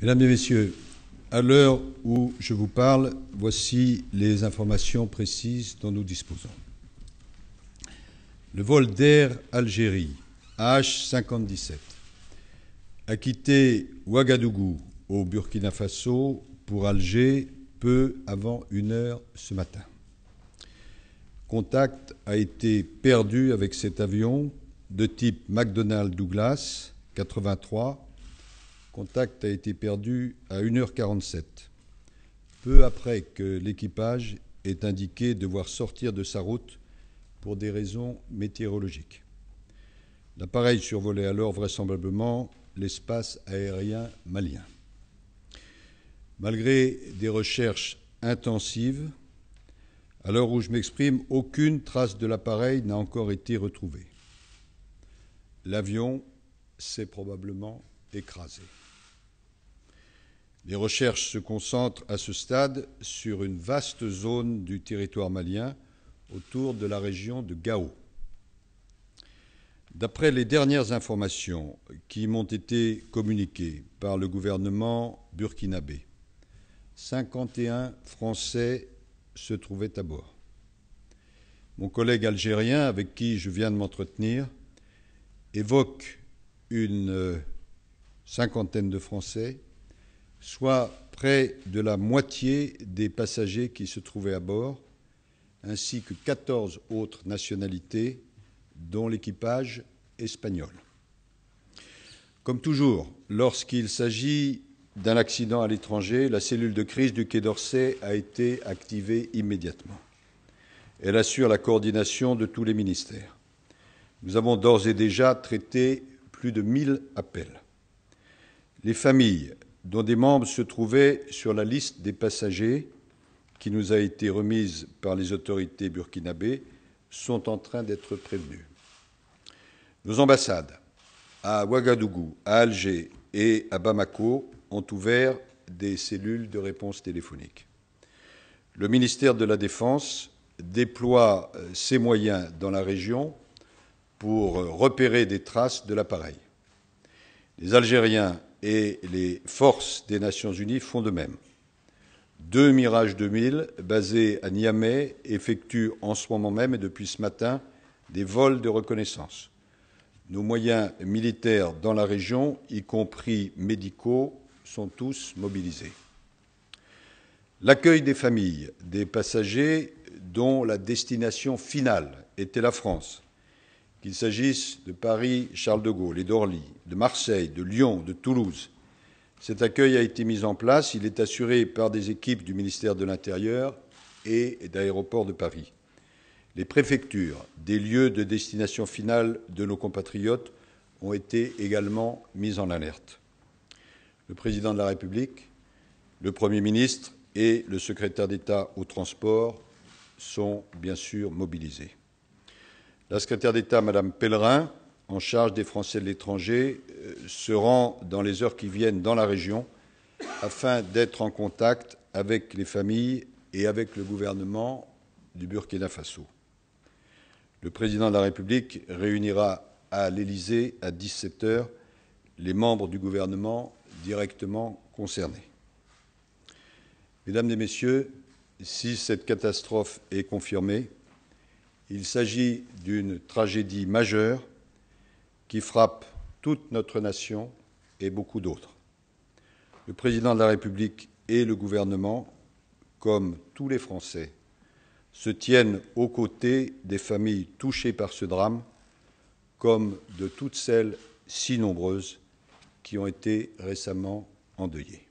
Mesdames et messieurs, à l'heure où je vous parle, voici les informations précises dont nous disposons. Le vol d'Air Algérie h 57 a quitté Ouagadougou au Burkina Faso pour Alger peu avant une heure ce matin. Contact a été perdu avec cet avion de type McDonnell Douglas 83 Contact a été perdu à 1h47, peu après que l'équipage ait indiqué devoir sortir de sa route pour des raisons météorologiques. L'appareil survolait alors vraisemblablement l'espace aérien malien. Malgré des recherches intensives, à l'heure où je m'exprime, aucune trace de l'appareil n'a encore été retrouvée. L'avion s'est probablement écrasé. Les recherches se concentrent à ce stade sur une vaste zone du territoire malien autour de la région de Gao. D'après les dernières informations qui m'ont été communiquées par le gouvernement burkinabé, 51 Français se trouvaient à bord. Mon collègue algérien avec qui je viens de m'entretenir évoque une euh, cinquantaine de Français, soit près de la moitié des passagers qui se trouvaient à bord, ainsi que 14 autres nationalités, dont l'équipage espagnol. Comme toujours, lorsqu'il s'agit d'un accident à l'étranger, la cellule de crise du Quai d'Orsay a été activée immédiatement. Elle assure la coordination de tous les ministères. Nous avons d'ores et déjà traité plus de mille appels les familles dont des membres se trouvaient sur la liste des passagers qui nous a été remise par les autorités burkinabées sont en train d'être prévenues. Nos ambassades à Ouagadougou, à Alger et à Bamako ont ouvert des cellules de réponse téléphonique. Le ministère de la Défense déploie euh, ses moyens dans la région pour euh, repérer des traces de l'appareil. Les Algériens et les forces des Nations Unies font de même. Deux Mirage 2000, basés à Niamey, effectuent en ce moment même et depuis ce matin des vols de reconnaissance. Nos moyens militaires dans la région, y compris médicaux, sont tous mobilisés. L'accueil des familles des passagers dont la destination finale était la France qu'il s'agisse de Paris, Charles de Gaulle et d'Orly, de Marseille, de Lyon, de Toulouse. Cet accueil a été mis en place, il est assuré par des équipes du ministère de l'Intérieur et d'Aéroports de Paris. Les préfectures, des lieux de destination finale de nos compatriotes, ont été également mises en alerte. Le président de la République, le Premier ministre et le secrétaire d'État aux transports sont bien sûr mobilisés. La secrétaire d'État, Madame Pellerin, en charge des Français de l'étranger, euh, se rend dans les heures qui viennent dans la région afin d'être en contact avec les familles et avec le gouvernement du Burkina Faso. Le président de la République réunira à l'Élysée à 17h les membres du gouvernement directement concernés. Mesdames et Messieurs, si cette catastrophe est confirmée, il s'agit d'une tragédie majeure qui frappe toute notre nation et beaucoup d'autres. Le président de la République et le gouvernement, comme tous les Français, se tiennent aux côtés des familles touchées par ce drame, comme de toutes celles si nombreuses qui ont été récemment endeuillées.